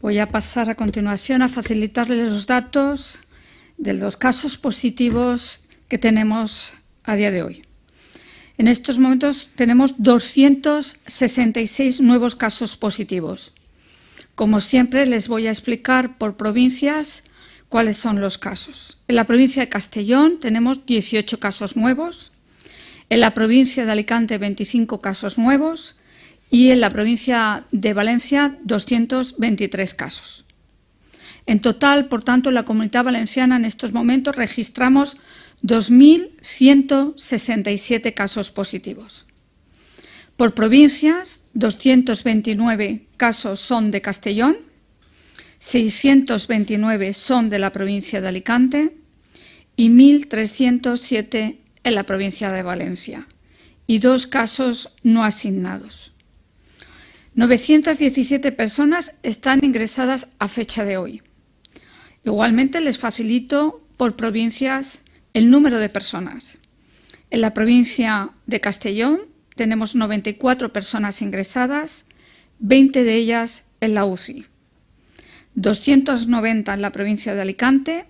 Voy a pasar a continuación a facilitarles los datos de los casos positivos que tenemos a día de hoy. En estos momentos tenemos 266 nuevos casos positivos. Como siempre, les voy a explicar por provincias cuáles son los casos. En la provincia de Castellón tenemos 18 casos nuevos, en la provincia de Alicante 25 casos nuevos, y en la provincia de Valencia 223 casos. En total, por tanto, en la comunidad valenciana en estos momentos registramos 2.167 casos positivos. Por provincias, 229 casos son de Castellón, 629 son de la provincia de Alicante y 1.307 en la provincia de Valencia, y dos casos no asignados. 917 personas están ingresadas a fecha de hoy. Igualmente les facilito por provincias el número de personas. En la provincia de Castellón tenemos 94 personas ingresadas, 20 de ellas en la UCI. 290 en la provincia de Alicante,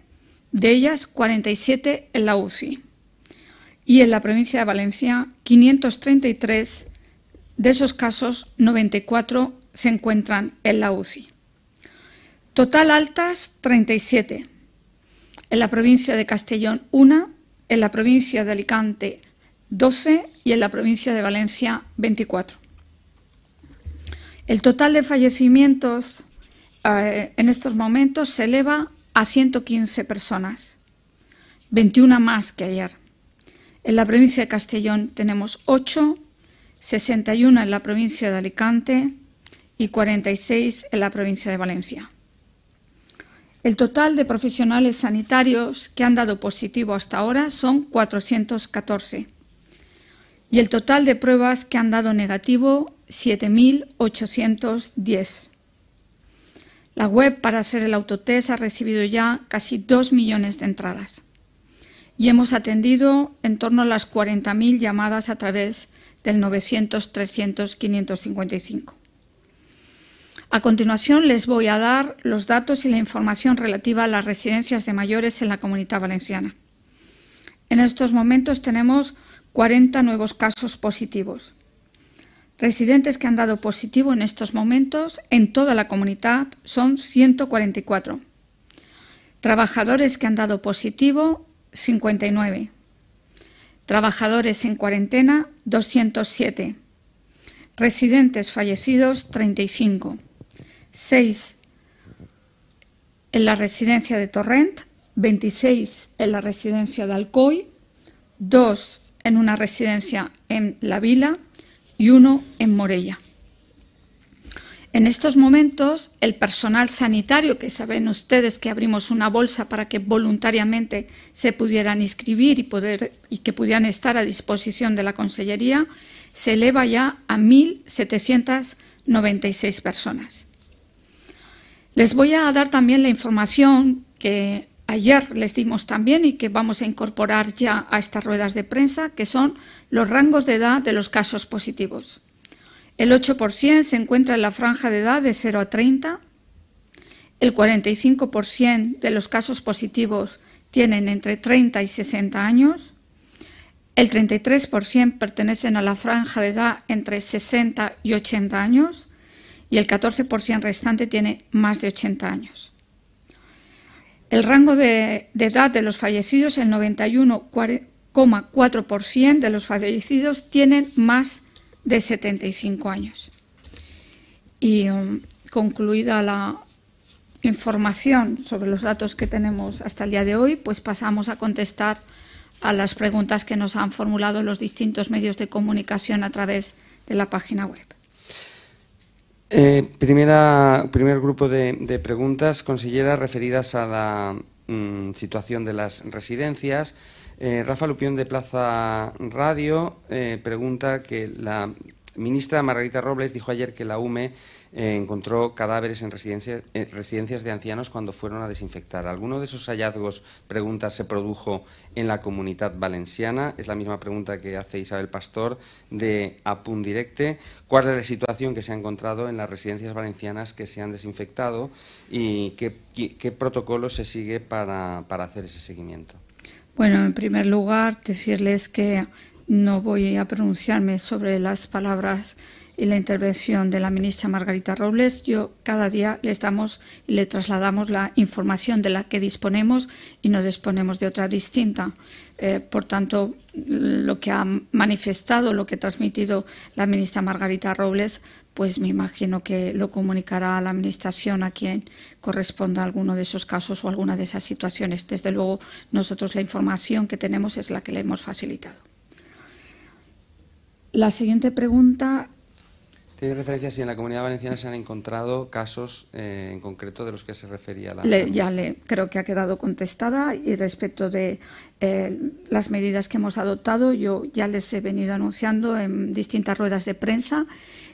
de ellas 47 en la UCI. Y en la provincia de Valencia, 533 de esos casos, 94 se encuentran en la UCI. Total altas, 37. En la provincia de Castellón, 1. En la provincia de Alicante, 12. Y en la provincia de Valencia, 24. El total de fallecimientos eh, en estos momentos se eleva a 115 personas, 21 más que ayer. En la provincia de Castellón tenemos 8, 61 en la provincia de Alicante y 46 en la provincia de Valencia. El total de profesionales sanitarios que han dado positivo hasta ahora son 414 y el total de pruebas que han dado negativo 7.810. La web para hacer el autotest ha recibido ya casi 2 millones de entradas y hemos atendido en torno a las 40.000 llamadas a través de del 900, 300, 555. A continuación les voy a dar los datos y la información relativa a las residencias de mayores en la comunidad valenciana. En estos momentos tenemos 40 nuevos casos positivos. Residentes que han dado positivo en estos momentos en toda la comunidad son 144. Trabajadores que han dado positivo 59. Trabajadores en cuarentena, 207. Residentes fallecidos, 35. 6 en la residencia de Torrent, 26 en la residencia de Alcoy, 2 en una residencia en La Vila y 1 en Morella. En estos momentos, el personal sanitario, que saben ustedes que abrimos una bolsa para que voluntariamente se pudieran inscribir y, que pudieran estar a disposición de la Consellería, se eleva ya a 1.796 personas. Les voy a dar también la información que ayer les dimos también y que vamos a incorporar ya a estas ruedas de prensa, que son los rangos de edad de los casos positivos. El 8% se encuentra en la franja de edad de 0 a 30. El 45% de los casos positivos tienen entre 30 y 60 años. El 33% pertenecen a la franja de edad entre 60 y 80 años y el 14% restante tiene más de 80 años. El rango de, edad de los fallecidos, el 91,4% de los fallecidos tienen más de de 75 años. Y um, concluida la información sobre los datos que tenemos hasta el día de hoy, pues pasamos a contestar a las preguntas que nos han formulado los distintos medios de comunicación a través de la página web. Eh, primer grupo de, preguntas, consellera, referidas a la mm, situación de las residencias. Eh, Rafa Lupión de Plaza Radio eh, pregunta que la ministra Margarita Robles dijo ayer que la UME eh, encontró cadáveres en residencias de ancianos cuando fueron a desinfectar. ¿Alguno de esos hallazgos, pregunta, se produjo en la comunidad valenciana? Es la misma pregunta que hace Isabel Pastor de Apun Directe. ¿Cuál es la situación que se ha encontrado en las residencias valencianas que se han desinfectado y qué, protocolo se sigue para hacer ese seguimiento? Bueno, en primer lugar, decirles que no voy a pronunciarme sobre las palabras y la intervención de la ministra Margarita Robles, yo cada día les damos le trasladamos la información de la que disponemos y no disponemos de otra distinta. Eh, por tanto, lo que ha manifestado, lo que ha transmitido la ministra Margarita Robles, pues me imagino que lo comunicará a la Administración a quien corresponda alguno de esos casos o alguna de esas situaciones. Desde luego, nosotros la información que tenemos es la que le hemos facilitado. La siguiente pregunta tiene referencia si en la comunidad valenciana se han encontrado casos eh, en concreto de los que se refería la. ya le, creo que ha quedado contestada y respecto de eh, las medidas que hemos adoptado, yo ya les he venido anunciando en distintas ruedas de prensa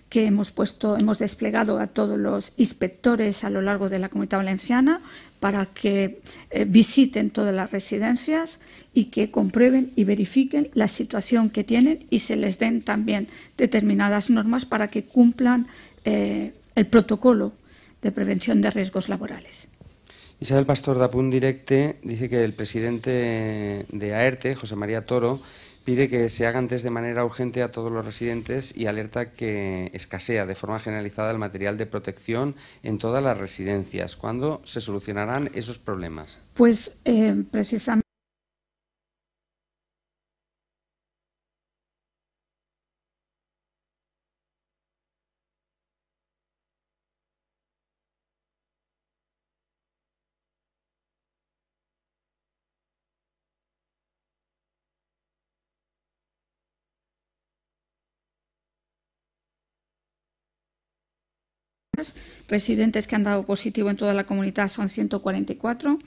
que hemos puesto, hemos desplegado a todos los inspectores a lo largo de la comunidad valenciana para que eh, visiten todas las residencias y que comprueben y verifiquen la situación que tienen y se les den también determinadas normas para que cumplan eh, el protocolo de prevención de riesgos laborales. Isabel Pastor de Directe dice que el presidente de AERTE, José María Toro, pide que se haga antes de manera urgente a todos los residentes y alerta que escasea de forma generalizada el material de protección en todas las residencias. ¿Cuándo se solucionarán esos problemas? Pues eh, precisamente. residentes que han dado positivo en toda la comunidad son 144,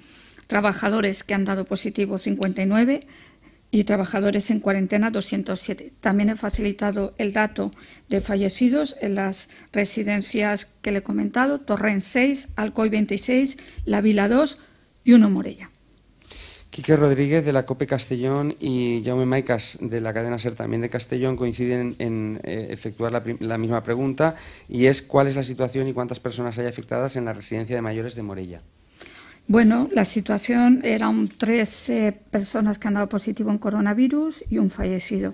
trabajadores que han dado positivo 59 y trabajadores en cuarentena 207. También he facilitado el dato de fallecidos en las residencias que le he comentado, torren 6, Alcoy 26, La Vila 2 y uno Morella. Quique Rodríguez de la COPE Castellón y Jaume Maicas de la cadena SER también de Castellón coinciden en eh, efectuar la, misma pregunta y es cuál es la situación y cuántas personas hay afectadas en la residencia de mayores de Morella. Bueno, la situación eran tres personas que han dado positivo en coronavirus y un fallecido.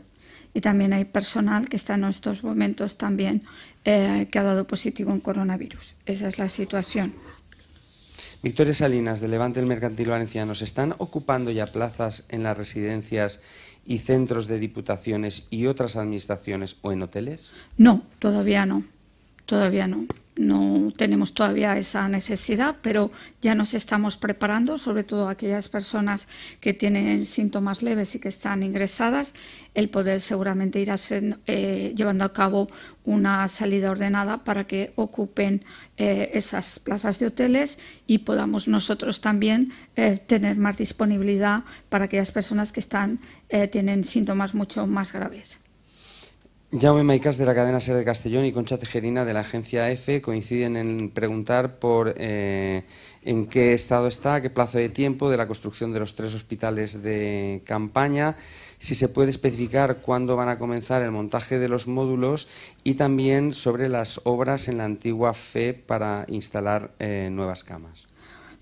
Y también hay personal que está en estos momentos también eh, que ha dado positivo en coronavirus. Esa es la situación. Victoria Salinas, de Levante el Mercantil Valenciano, ¿se están ocupando ya plazas en las residencias y centros de diputaciones y otras administraciones o en hoteles? No, todavía no. Todavía no no tenemos todavía esa necesidad, pero ya nos estamos preparando, sobre todo aquellas personas que tienen síntomas leves y que están ingresadas, el poder seguramente ir eh, llevando a cabo una salida ordenada para que ocupen eh, esas plazas de hoteles y podamos nosotros también eh, tener más disponibilidad para aquellas personas que están, tienen síntomas mucho más graves. Jaume Maicas de la cadena Ser de Castellón y Concha Tejerina de la agencia EFE coinciden en preguntar por eh, en qué estado está, qué plazo de tiempo de la construcción de los tres hospitales de campaña, si se puede especificar cuándo van a comenzar el montaje de los módulos y también sobre las obras en la antigua FE para instalar eh, nuevas camas.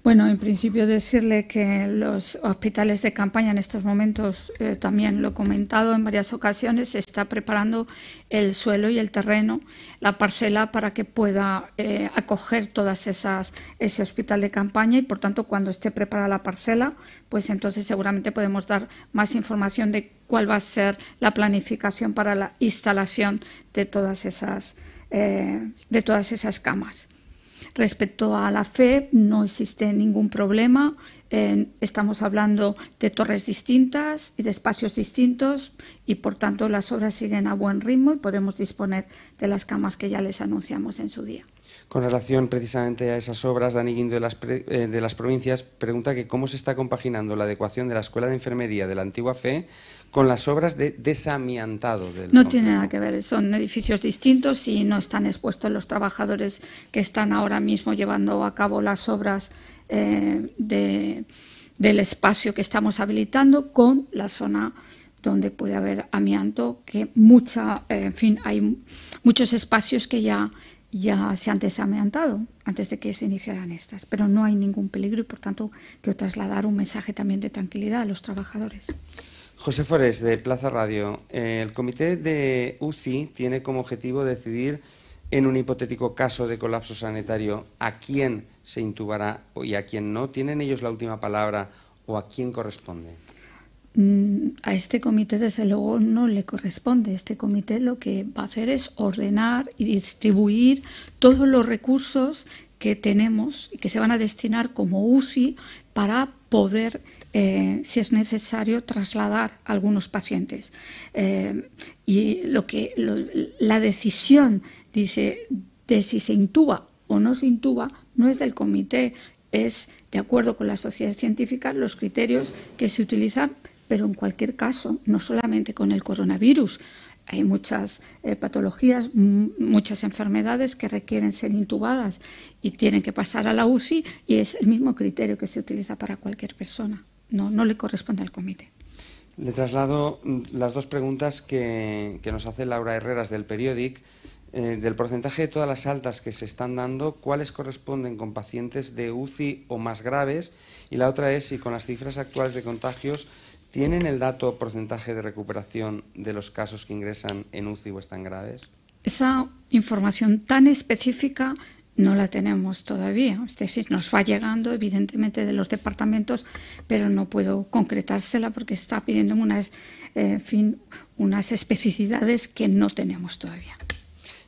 Bueno, en principio decirle que los hospitales de campaña en estos momentos, eh, también lo he comentado en varias ocasiones, se está preparando el suelo y el terreno, la parcela para que pueda eh, acoger todas esas ese hospital de campaña y por tanto cuando esté preparada la parcela, pues entonces seguramente podemos dar más información de cuál va a ser la planificación para la instalación de todas eh, de todas esas camas. Respecto a la fe, no existe ningún problema estamos hablando de torres distintas y de espacios distintos y por tanto las obras siguen a buen ritmo y podemos disponer de las camas que ya les anunciamos en su día. Con relación precisamente a esas obras, Dani Guindo eh, de las, provincias pregunta que cómo se está compaginando la adecuación de la Escuela de Enfermería de la Antigua Fe con las obras de desamiantado. Del no tiene nada que ver, son edificios distintos y no están expuestos los trabajadores que están ahora mismo llevando a cabo las obras eh, del espacio que estamos habilitando con la zona donde puede haber amianto, que mucha, eh, en fin, hay muchos espacios que ya, ya se han desamiantado antes de que se iniciaran estas, pero no hay ningún peligro y por tanto quiero trasladar un mensaje también de tranquilidad a los trabajadores. José Forés, de Plaza Radio. Eh, el comité de UCI tiene como objetivo decidir en un hipotético caso de colapso sanitario, a quién se intubará y a quién no? ¿Tienen ellos la última palabra o a quién corresponde? Mm, a este comité, desde luego, no le corresponde. Este comité lo que va a hacer es ordenar y distribuir todos los recursos que tenemos y que se van a destinar como UCI para poder, eh, si es necesario, trasladar a algunos pacientes. Eh, y lo que, la decisión dice de si se intuba o no se intuba, no es del comité, es de acuerdo con la sociedad científica los criterios que se utilizan, pero en cualquier caso, no solamente con el coronavirus. Hay muchas eh, patologías, muchas enfermedades que requieren ser intubadas y tienen que pasar a la UCI y es el mismo criterio que se utiliza para cualquier persona. No, no le corresponde al comité. Le traslado mm, las dos preguntas que, nos hace Laura Herreras del periódico. Eh, del porcentaje de todas las altas que se están dando, cuáles corresponden con pacientes de UCI o más graves, y la otra es si con las cifras actuales de contagios tienen el dato porcentaje de recuperación de los casos que ingresan en UCI o están graves. Esa información tan específica no la tenemos todavía. Es decir, nos va llegando evidentemente de los departamentos, pero no puedo concretársela porque está pidiendo unas, eh, fin, unas especificidades que no tenemos todavía.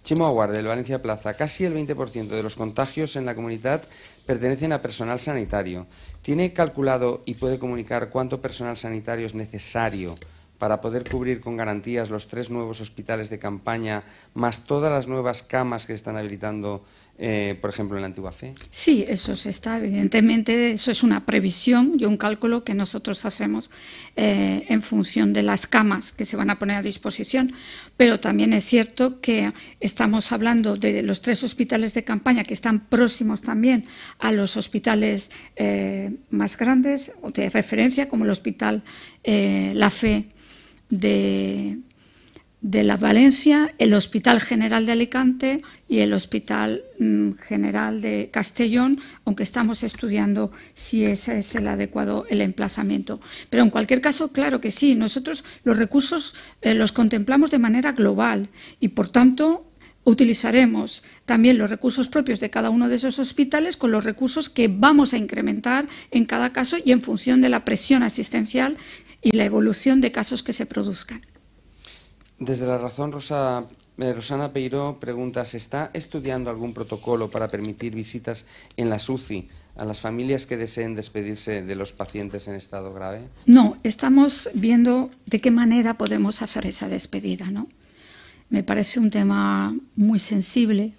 Chimo Aguarde, del Valencia Plaza. Casi el 20% de los contagios en la comunidad pertenecen a personal sanitario. ¿Tiene calculado y puede comunicar cuánto personal sanitario es necesario para poder cubrir con garantías los tres nuevos hospitales de campaña, más todas las nuevas camas que están habilitando eh, por ejemplo, en la antigua fe. Sí, eso se está, evidentemente, eso es una previsión y un cálculo que nosotros hacemos eh, en función de las camas que se van a poner a disposición, pero también es cierto que estamos hablando de los tres hospitales de campaña que están próximos también a los hospitales eh, más grandes o de referencia, como el Hospital La Fe de de la Valencia, el Hospital General de Alicante y el Hospital mm, General de Castellón, aunque estamos estudiando si ese es el adecuado el emplazamiento. Pero en cualquier caso, claro que sí, nosotros los recursos eh, los contemplamos de manera global y por tanto Utilizaremos también los recursos propios de cada uno de esos hospitales con los recursos que vamos a incrementar en cada caso y en función de la presión asistencial y la evolución de casos que se produzcan. Desde la razón, eh, Rosana Peiró pregunta, ¿se está estudiando algún protocolo para permitir visitas en la SuCi a las familias que deseen despedirse de los pacientes en estado grave? No, estamos viendo de qué manera podemos hacer esa despedida, ¿no? Me parece un tema muy sensible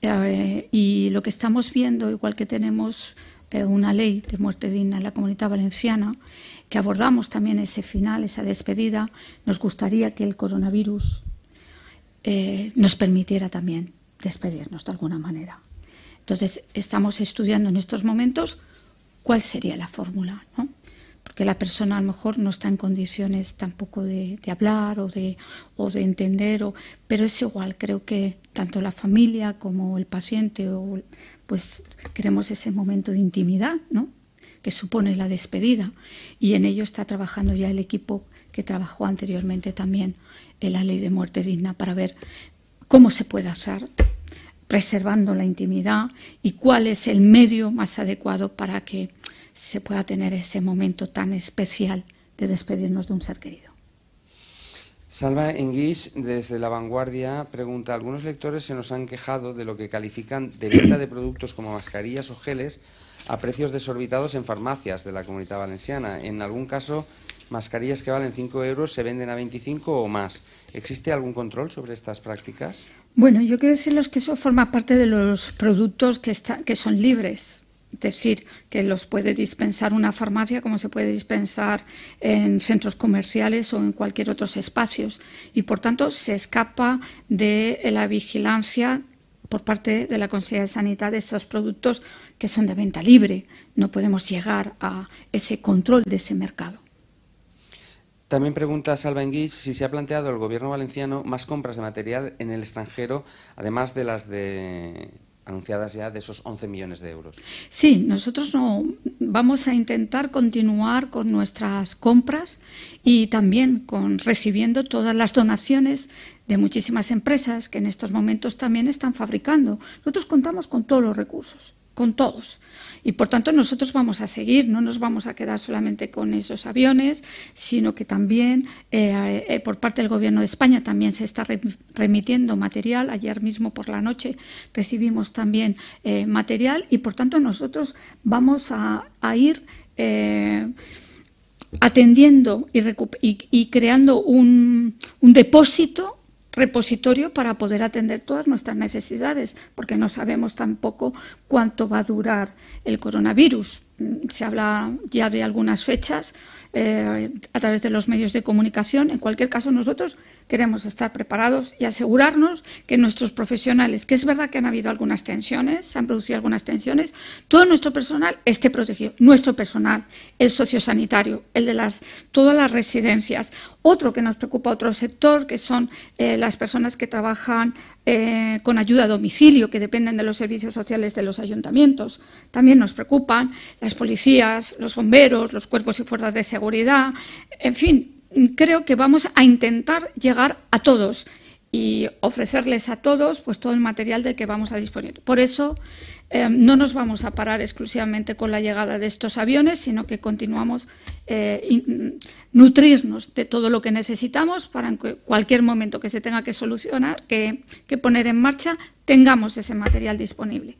eh, y lo que estamos viendo, igual que tenemos eh, una ley de muerte digna en la comunidad valenciana, que abordamos también ese final, esa despedida, nos gustaría que el coronavirus eh, nos permitiera también despedirnos de alguna manera. Entonces, estamos estudiando en estos momentos cuál sería la fórmula, ¿no? porque la persona a lo mejor no está en condiciones tampoco de, hablar o de, o de entender, pero es igual, creo que tanto la familia como el paciente, o, pues queremos ese momento de intimidad, ¿no? que supone la despedida. Y en ello está trabajando ya el equipo que trabajó anteriormente también en la ley de muerte digna para ver cómo se puede hacer preservando la intimidad y cuál es el medio más adecuado para que se pueda tener ese momento tan especial de despedirnos de un ser querido. Salva Enguís, desde La Vanguardia, pregunta, algunos lectores se nos han quejado de lo que califican de venta de productos como mascarillas o geles a precios desorbitados en farmacias de la comunidad valenciana. En algún caso, mascarillas que valen 5 euros se venden a 25 o más. ¿Existe algún control sobre estas prácticas? Bueno, yo quiero decirles que eso forma parte de los productos que, que son libres. Es decir, que los puede dispensar una farmacia como se puede dispensar en centros comerciales o en cualquier otro espacio. Y por tanto se escapa de la vigilancia por parte de la Consejería de Sanidad esos productos que son de venta libre. No podemos llegar a ese control de ese mercado. También pregunta Salva Enguiz si se ha planteado el gobierno valenciano más compras de material en el extranjero, además de las de anunciadas ya de esos 11 millones de euros. Sí, nosotros no vamos a intentar continuar con nuestras compras y también con recibiendo todas las donaciones de muchísimas empresas que en estos momentos también están fabricando. Nosotros contamos con todos los recursos con todos. Y por tanto nosotros vamos a seguir, no nos vamos a quedar solamente con esos aviones, sino que también eh, eh, por parte del Gobierno de España también se está remitiendo material. Ayer mismo por la noche recibimos también eh, material y por tanto nosotros vamos a, ir atendiendo y, creando un, un depósito repositorio para poder atender todas nuestras necesidades, porque no sabemos tampoco cuánto va a durar el coronavirus. Mm, se habla ya de algunas fechas, eh, a través de los medios de comunicación. En cualquier caso, nosotros queremos estar preparados y asegurarnos que nuestros profesionales, que es verdad que han habido algunas tensiones, se han producido algunas tensiones, todo nuestro personal esté protegido. Nuestro personal, el sociosanitario, el de las, todas las residencias. Otro que nos preocupa, otro sector, que son eh, las personas que trabajan eh, con ayuda a domicilio que dependen de los servicios sociales de los ayuntamientos. También nos preocupan las policías, los bomberos, los cuerpos y fuerzas de seguridad. En fin, creo que vamos a intentar llegar a todos y ofrecerles a todos pues, todo el material del que vamos a disponer. Por eso eh, no nos vamos a parar exclusivamente con la llegada de estos aviones, sino que continuamos eh, nutrirnos de todo lo que necesitamos para en cualquier momento que se tenga que solucionar, que poner en marcha, tengamos ese material disponible.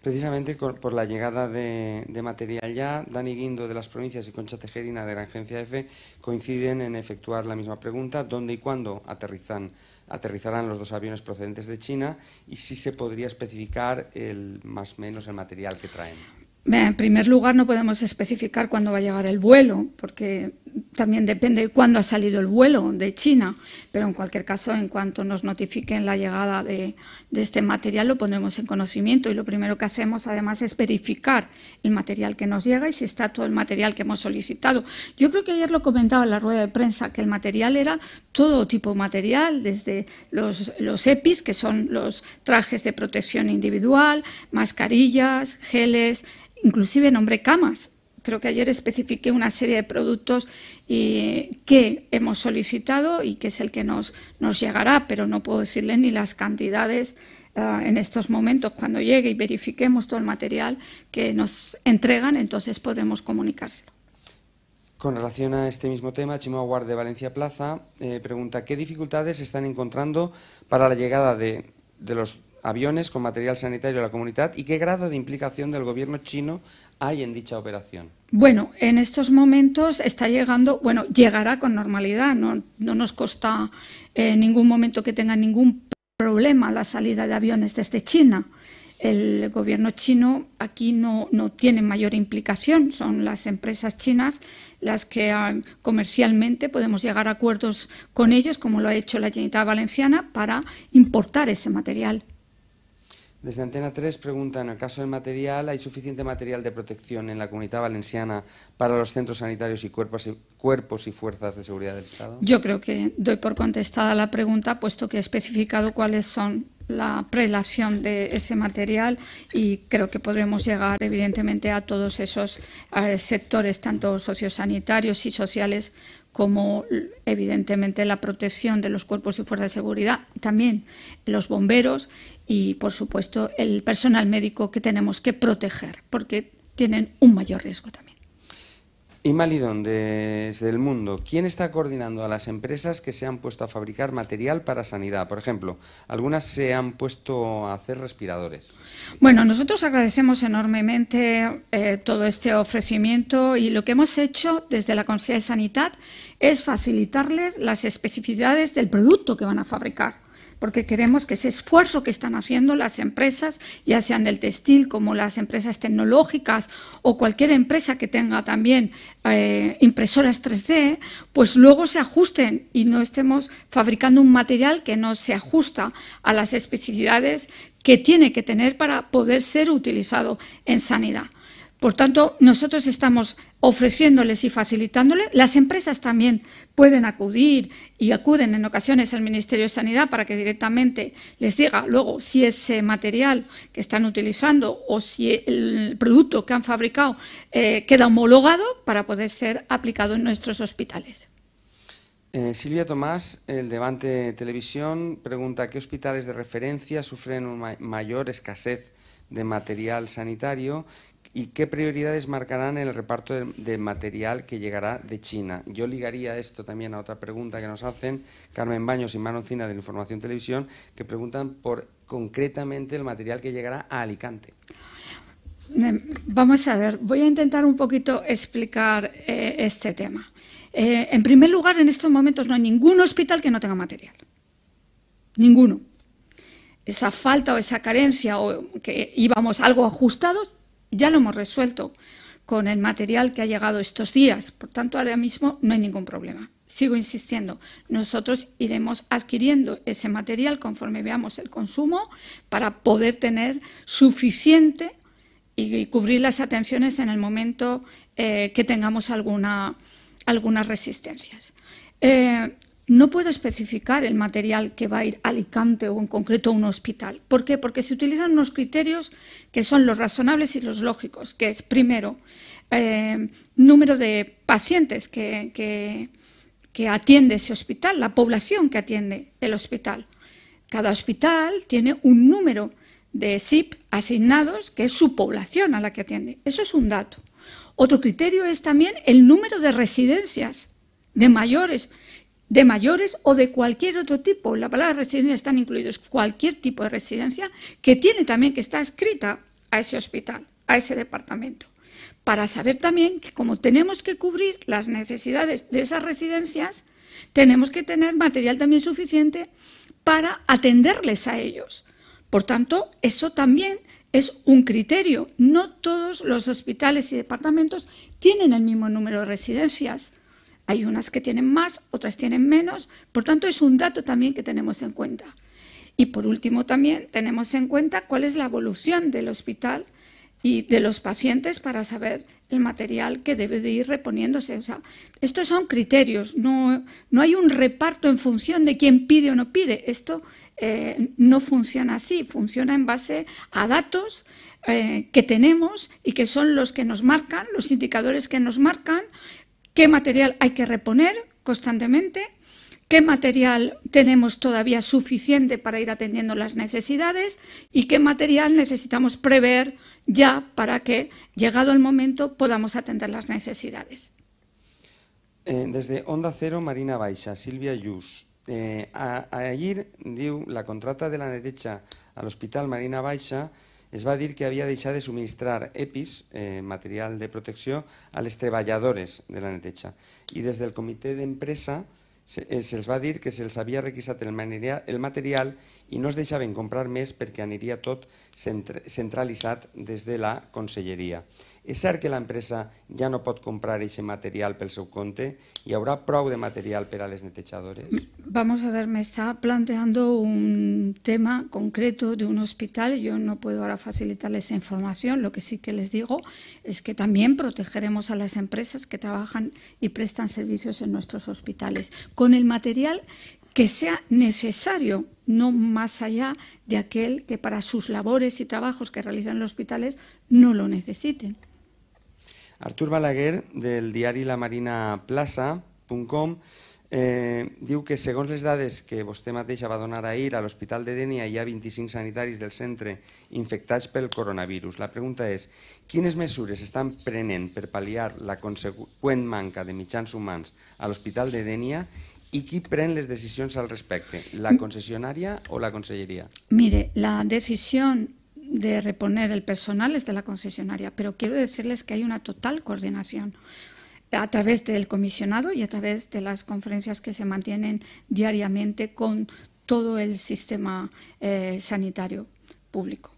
Precisamente por la llegada de, material ya, Dani Guindo de las provincias y Concha Tejerina de la Agencia F coinciden en efectuar la misma pregunta, ¿dónde y cuándo aterrizan, aterrizarán los dos aviones procedentes de China y si se podría especificar el, más o menos el material que traen? En primer lugar, no podemos especificar cuándo va a llegar el vuelo, porque también depende de cuándo ha salido el vuelo de China, pero en cualquier caso, en cuanto nos notifiquen la llegada de, este material, lo pondremos en conocimiento y lo primero que hacemos además es verificar el material que nos llega y si está todo el material que hemos solicitado. Yo creo que ayer lo comentaba en la rueda de prensa, que el material era todo tipo de material, desde los, los EPIs, que son los trajes de protección individual, mascarillas, geles, inclusive nombre camas creo que ayer especifiqué una serie de productos eh, que hemos solicitado y que es el que nos, nos llegará, pero no puedo decirle ni las cantidades eh, en estos momentos, cuando llegue y verifiquemos todo el material que nos entregan, entonces podremos comunicárselo. Con relación a este mismo tema, Chimo de Valencia Plaza eh, pregunta qué dificultades están encontrando para la llegada de, de los aviones con material sanitario a la comunidad y qué grado de implicación del gobierno chino hay en dicha operación? Bueno, en estos momentos está llegando, bueno, llegará con normalidad, no, no nos costa en eh, ningún momento que tenga ningún problema la salida de aviones desde China. El gobierno chino aquí no, no tiene mayor implicación, son las empresas chinas las que ah, comercialmente podemos llegar a acuerdos con ellos, como lo ha hecho la Generalitat Valenciana, para importar ese material. Desde Antena 3 pregunta, en el caso del material, ¿hay suficiente material de protección en la comunidad valenciana para los centros sanitarios y cuerpos, y fuerzas de seguridad del Estado? Yo creo que doy por contestada la pregunta, puesto que he especificado cuáles son la prelación de ese material y creo que podremos llegar evidentemente a todos esos sectores, tanto sociosanitarios y sociales, como evidentemente la protección de los cuerpos y fuerzas de seguridad, también los bomberos y, por supuesto, el personal médico que tenemos que proteger, porque tienen un mayor riesgo también. Y Malidón, desde el mundo, ¿quién está coordinando a las empresas que se han puesto a fabricar material para sanidad? Por ejemplo, algunas se han puesto a hacer respiradores. Bueno, nosotros agradecemos enormemente eh, todo este ofrecimiento y lo que hemos hecho desde la Consejería de Sanidad es facilitarles las especificidades del producto que van a fabricar porque queremos que ese esfuerzo que están haciendo las empresas, ya sean del textil como las empresas tecnológicas o cualquier empresa que tenga también eh, impresoras 3D, pues luego se ajusten y no estemos fabricando un material que no se ajusta a las especificidades que tiene que tener para poder ser utilizado en sanidad. Por tanto, nosotros estamos ofreciéndoles y facilitándoles. Las empresas también pueden acudir y acuden en ocasiones al Ministerio de Sanidad para que directamente les diga luego si ese material que están utilizando o si el producto que han fabricado eh, queda homologado para poder ser aplicado en nuestros hospitales. Eh, Silvia Tomás, el Levante Televisión, pregunta qué hospitales de referencia sufren una mayor escasez de material sanitario ¿Y qué prioridades marcarán el reparto de, material que llegará de China? Yo ligaría esto también a otra pregunta que nos hacen Carmen Baños y Manoncina de la Información Televisión, que preguntan por concretamente el material que llegará a Alicante. Vamos a ver, voy a intentar un poquito explicar eh, este tema. Eh, en primer lugar, en estos momentos no hay ningún hospital que no tenga material. Ninguno. Esa falta o esa carencia o que íbamos algo ajustados ya lo hemos resuelto con el material que ha llegado estos días, por tanto ahora mismo no hay ningún problema. Sigo insistiendo, nosotros iremos adquiriendo ese material conforme veamos el consumo para poder tener suficiente y cubrir las atenciones en el momento eh, que tengamos alguna, algunas resistencias. Eh, no puedo especificar el material que va a ir a Alicante o en concreto a un hospital. ¿Por qué? Porque se utilizan unos criterios que son los razonables y los lógicos, que es primero el eh, número de pacientes que, que, que atiende ese hospital, la población que atiende el hospital. Cada hospital tiene un número de SIP asignados, que es su población a la que atiende. Eso es un dato. Otro criterio es también el número de residencias de mayores de mayores o de cualquier otro tipo. La palabra residencia están incluidos cualquier tipo de residencia que tiene también que estar escrita a ese hospital, a ese departamento. Para saber también que como tenemos que cubrir las necesidades de esas residencias, tenemos que tener material también suficiente para atenderles a ellos. Por tanto, eso también es un criterio. No todos los hospitales y departamentos tienen el mismo número de residencias. Hay unas que tienen más, otras tienen menos, por tanto es un dato también que tenemos en cuenta. Y por último también tenemos en cuenta cuál es la evolución del hospital y de los pacientes para saber el material que debe de ir reponiéndose. estos son criterios, no, hay un reparto en función de quién pide o no pide. Esto eh, no funciona así, funciona en base a datos eh, que tenemos y que son los que nos marcan, los indicadores que nos marcan qué material hay que reponer constantemente, qué material tenemos todavía suficiente para ir atendiendo las necesidades y qué material necesitamos prever ya para que, llegado el momento, podamos atender las necesidades. Eh, desde Onda Cero, Marina Baixa, Silvia Yus. Eh, ayer dio la contrata de la derecha al Hospital Marina Baixa es va dir que havia deixat de subministrar EPIs, eh, material de protecció, a les treballadores de la neteja. I des del comitè d'empresa eh, se'ls se va dir que se'ls havia requisat el material, el material i no es deixaven comprar més perquè aniria tot centralitzat des de la conselleria. ¿Es cert que la empresa ya no puede comprar ese material pel seu compte? y habrá prou de material para los les Vamos a ver, me está planteando un tema concreto de un hospital. Yo no puedo ahora facilitarles esa información. Lo que sí que les digo es que también protegeremos a las empresas que trabajan y prestan servicios en nuestros hospitales con el material que sea necesario, no más allá de aquel que para sus labores y trabajos que realizan los hospitales no lo necesiten. Artur Balaguer, del diari lamariнаplaça.com, eh, diu que segons les dades que vostè mateixa va donar ahir a l'Hospital de Denia hi ha 25 sanitaris del centre infectats pel coronavirus. La pregunta és, quines mesures estan prenent per pal·liar la conseqüent manca de mitjans humans a l'Hospital de Denia i qui pren les decisions al respecte, la concessionària o la conselleria? Mire, la decisió de reponer el personal es de la concesionaria, pero quiero decirles que hay una total coordinación a través del comisionado y a través de las conferencias que se mantienen diariamente con todo el sistema eh, sanitario público.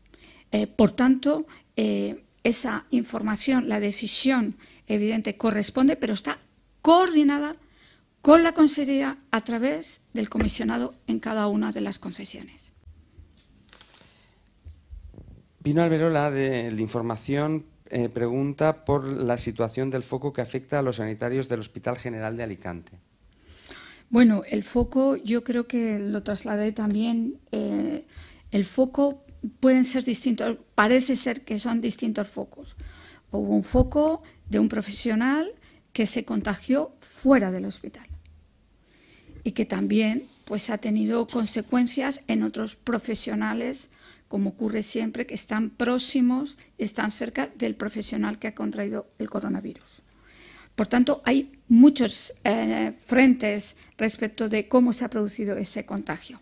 Eh, por tanto, eh, esa información, la decisión evidente corresponde, pero está coordinada con la consejería a través del comisionado en cada una de las concesiones. Vino Alberola, de la información, eh, pregunta por la situación del foco que afecta a los sanitarios del Hospital General de Alicante. Bueno, el foco yo creo que lo trasladé también. Eh, el foco pueden ser distintos, parece ser que son distintos focos. Hubo un foco de un profesional que se contagió fuera del hospital y que también pues, ha tenido consecuencias en otros profesionales como ocurre siempre, que están próximos, están cerca del profesional que ha contraído el coronavirus. Por tanto, hay muchos eh, frentes respecto de cómo se ha producido ese contagio.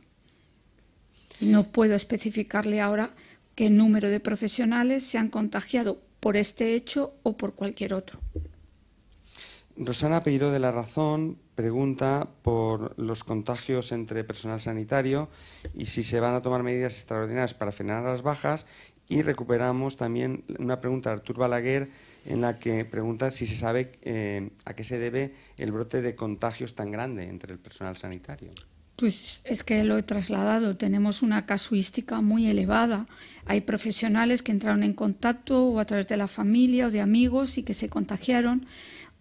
No puedo especificarle ahora qué número de profesionales se han contagiado por este hecho o por cualquier otro. Rosana, de la razón, pregunta por los contagios entre personal sanitario y si se van a tomar medidas extraordinarias para frenar las bajas. Y recuperamos también una pregunta de Artur Balaguer en la que pregunta si se sabe eh, a qué se debe el brote de contagios tan grande entre el personal sanitario. Pues es que lo he trasladado. Tenemos una casuística muy elevada. Hay profesionales que entraron en contacto o a través de la familia o de amigos y que se contagiaron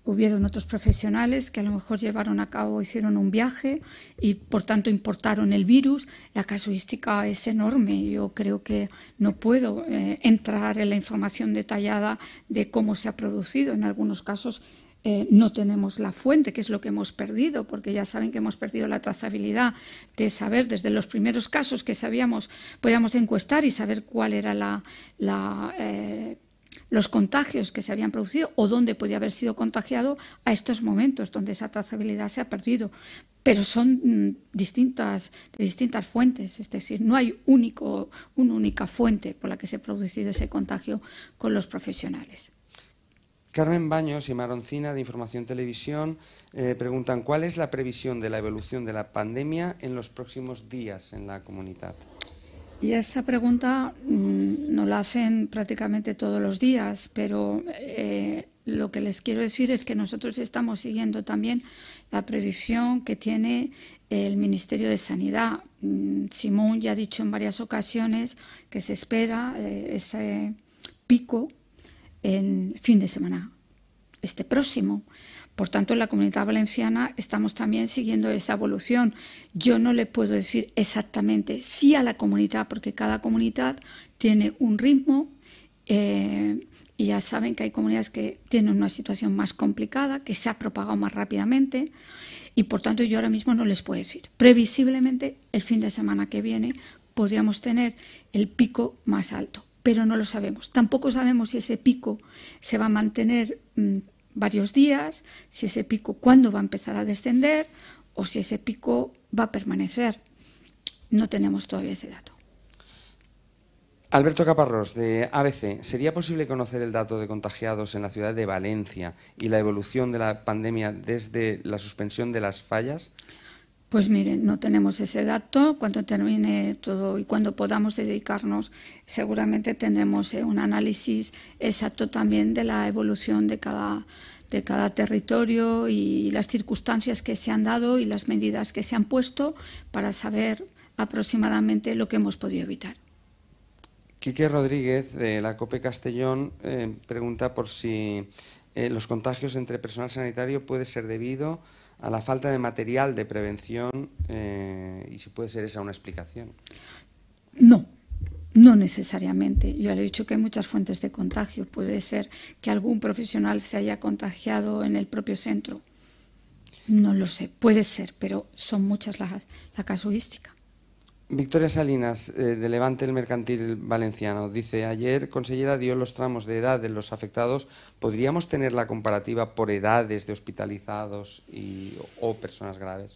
hubieron otros profesionales que a lo mejor llevaron a cabo, hicieron un viaje y por tanto importaron el virus. La casuística es enorme. Yo creo que no puedo eh, entrar en la información detallada de cómo se ha producido. En algunos casos eh, no tenemos la fuente, que es lo que hemos perdido, porque ya saben que hemos perdido la trazabilidad de saber desde los primeros casos que sabíamos, podíamos encuestar y saber cuál era la... Eh, los contagios que se habían producido o dónde podía haber sido contagiado a estos momentos donde esa trazabilidad se ha perdido. Pero son mm, distintas, de distintas fuentes, es decir, no hay único, una única fuente por la que se ha producido ese contagio con los profesionales. Carmen Baños y Maroncina de Información Televisión eh, preguntan cuál es la previsión de la evolución de la pandemia en los próximos días en la comunidad. Y esa pregunta mm, no la hacen prácticamente todos los días, pero eh, lo que les quiero decir es que nosotros estamos siguiendo también la previsión que tiene el Ministerio de Sanidad. Mm, Simón ya ha dicho en varias ocasiones que se espera eh, ese pico en fin de semana, este próximo. Por tanto, en la comunidad valenciana estamos también siguiendo esa evolución. Yo no le puedo decir exactamente sí a la comunidad, porque cada comunidad tiene un ritmo. Eh, y ya saben que hay comunidades que tienen una situación más complicada, que se ha propagado más rápidamente. Y por tanto, yo ahora mismo no les puedo decir. Previsiblemente, el fin de semana que viene podríamos tener el pico más alto, pero no lo sabemos. Tampoco sabemos si ese pico se va a mantener. Mm, varios días, si ese pico cuándo va a empezar a descender o si ese pico va a permanecer. No tenemos todavía ese dato. Alberto Caparrós, de ABC, ¿sería posible conocer el dato de contagiados en la ciudad de Valencia y la evolución de la pandemia desde la suspensión de las fallas? Pues miren, no tenemos ese dato. Cuando termine todo y cuando podamos dedicarnos, seguramente tendremos eh, un análisis exacto también de la evolución de cada, de cada territorio y las circunstancias que se han dado y las medidas que se han puesto para saber aproximadamente lo que hemos podido evitar. Quique Rodríguez, de la COPE Castellón, eh, pregunta por si eh, los contagios entre personal sanitario puede ser debido a la falta de material de prevención eh, y si puede ser esa una explicación. No, no necesariamente. Yo le he dicho que hay muchas fuentes de contagio. Puede ser que algún profesional se haya contagiado en el propio centro. No lo sé, puede ser, pero son muchas las la casuística. Victoria Salinas, eh, de Levante el Mercantil Valenciano, dice, ayer consellera dio los tramos de edad de los afectados. ¿Podríamos tener la comparativa por edades de hospitalizados y, o personas graves?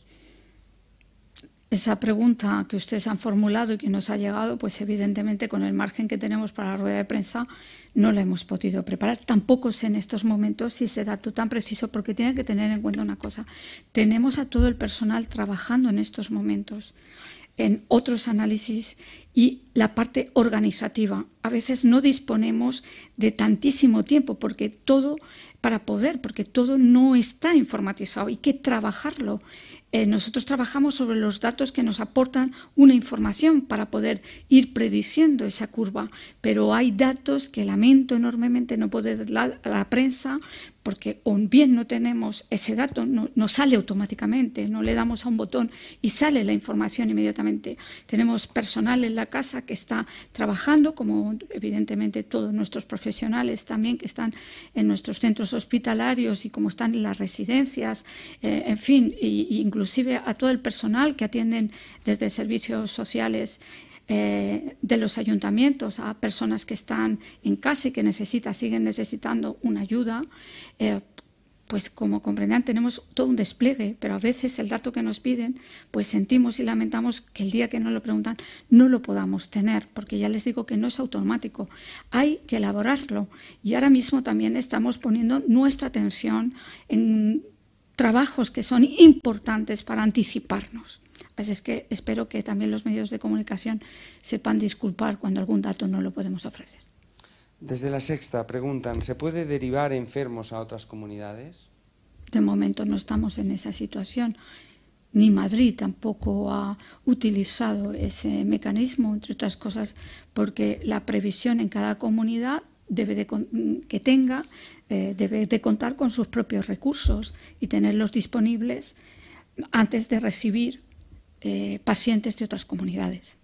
Esa pregunta que ustedes han formulado y que nos ha llegado, pues evidentemente con el margen que tenemos para la rueda de prensa no la hemos podido preparar. Tampoco sé en estos momentos si ese dato tan preciso, porque tienen que tener en cuenta una cosa. Tenemos a todo el personal trabajando en estos momentos en otros análisis y la parte organizativa. A veces no disponemos de tantísimo tiempo porque todo para poder, porque todo no está informatizado, hay que trabajarlo. Eh, nosotros trabajamos sobre los datos que nos aportan una información para poder ir prediciendo esa curva, pero hay datos que lamento enormemente no poder dar a la prensa porque o bien no tenemos ese dato, no, sale automáticamente, no le damos a un botón y sale la información inmediatamente. Tenemos personal en la casa que está trabajando, como evidentemente todos nuestros profesionales también que están en nuestros centros hospitalarios y como están en las residencias, eh, en fin, e, inclusive a todo el personal que atienden desde servicios sociales eh, de los ayuntamientos a personas que están en casa y que necesitan, siguen necesitando una ayuda. Eh, pues como comprenderán tenemos todo un despliegue, pero a veces el dato que nos piden, pues sentimos y lamentamos que el día que nos lo preguntan no lo podamos tener, porque ya les digo que no es automático, hay que elaborarlo. Y ahora mismo también estamos poniendo nuestra atención en trabajos que son importantes para anticiparnos. Así es que espero que también los medios de comunicación sepan disculpar cuando algún dato no lo podemos ofrecer. Desde la sexta preguntan, ¿se puede derivar enfermos a otras comunidades? De momento no estamos en esa situación. Ni Madrid tampoco ha utilizado ese mecanismo, entre otras cosas, porque la previsión en cada comunidad debe que tenga eh, debe de contar con sus propios recursos y tenerlos disponibles antes de recibir eh, pacientes de otras comunidades.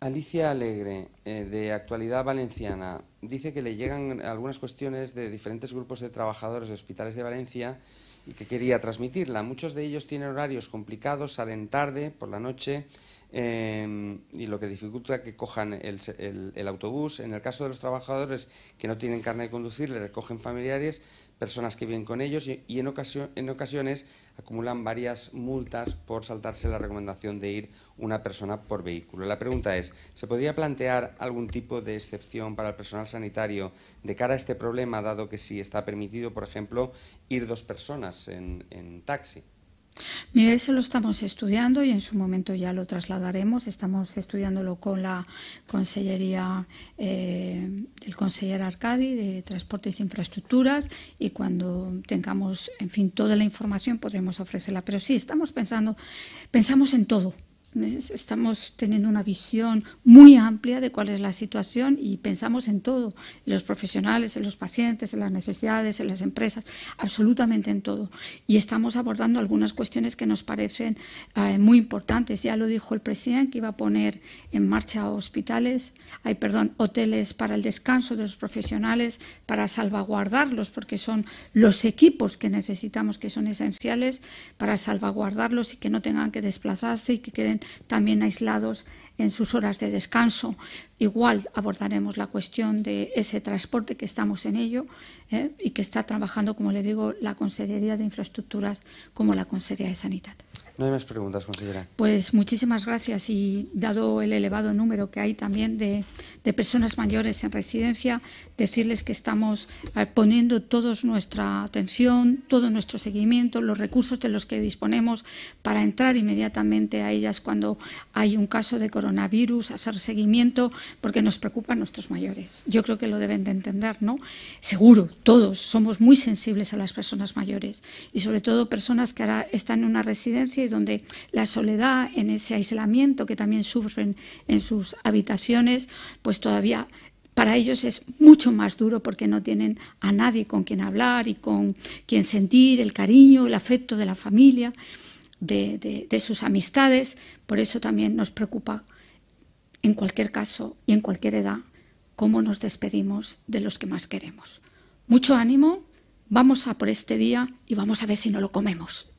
Alicia Alegre, eh, de Actualidad Valenciana, dice que le llegan algunas cuestiones de diferentes grupos de trabajadores de hospitales de Valencia y que quería transmitirla. Muchos de ellos tienen horarios complicados, salen tarde por la noche Em, y lo que dificulta que cojan el, autobús. En el caso de los trabajadores que no tienen carne de conducir, le recogen familiares, personas que viven con ellos y, en, ocasiones acumulan varias multas por saltarse la recomendación de ir una persona por vehículo. La pregunta es, ¿se podría plantear algún tipo de excepción para el personal sanitario de cara a este problema, dado que sí está permitido, por ejemplo, ir dos personas en taxi? Mire, eso lo estamos estudiando y en su momento ya lo trasladaremos. Estamos estudiándolo con la Consellería eh, del Conseller Arcadi de Transportes e Infraestructuras y cuando tengamos, en fin, toda la información podremos ofrecerla. Pero sí, estamos pensando, pensamos en todo, estamos teniendo una visión muy amplia de cuál es la situación y pensamos en todo, en los profesionales, en los pacientes, en las necesidades, en las empresas, absolutamente en todo. Y estamos abordando algunas cuestiones que nos parecen eh, muy importantes. Ya lo dijo el presidente que iba a poner en marcha hospitales, hay perdón, hoteles para el descanso de los profesionales, para salvaguardarlos, porque son los equipos que necesitamos, que son esenciales, para salvaguardarlos y que no tengan que desplazarse y que queden también aislados en sus horas de descanso. Igual abordaremos la cuestión de ese transporte que estamos en ello ¿eh? y que está trabajando, como le digo, la Consejería de Infraestructuras como la Consejería de Sanidad. No hay más preguntas, consejera. Pues muchísimas gracias y dado el elevado número que hay también de, de personas mayores en residencia, decirles que estamos eh, poniendo toda nuestra atención, todo nuestro seguimiento, los recursos de los que disponemos para entrar inmediatamente a ellas cuando hay un caso de coronavirus, hacer seguimiento, porque nos preocupan nuestros mayores. Yo creo que lo deben de entender, ¿no? Seguro, todos somos muy sensibles a las personas mayores y sobre todo personas que ahora están en una residencia donde la soledad, en ese aislamiento que también sufren en sus habitaciones, pues todavía para ellos es mucho más duro porque no tienen a nadie con quien hablar y con quien sentir el cariño, el afecto de la familia, de, de sus amistades. Por eso también nos preocupa, en cualquier caso y en cualquier edad, cómo nos despedimos de los que más queremos. Mucho ánimo, vamos a por este día y vamos a ver si no lo comemos.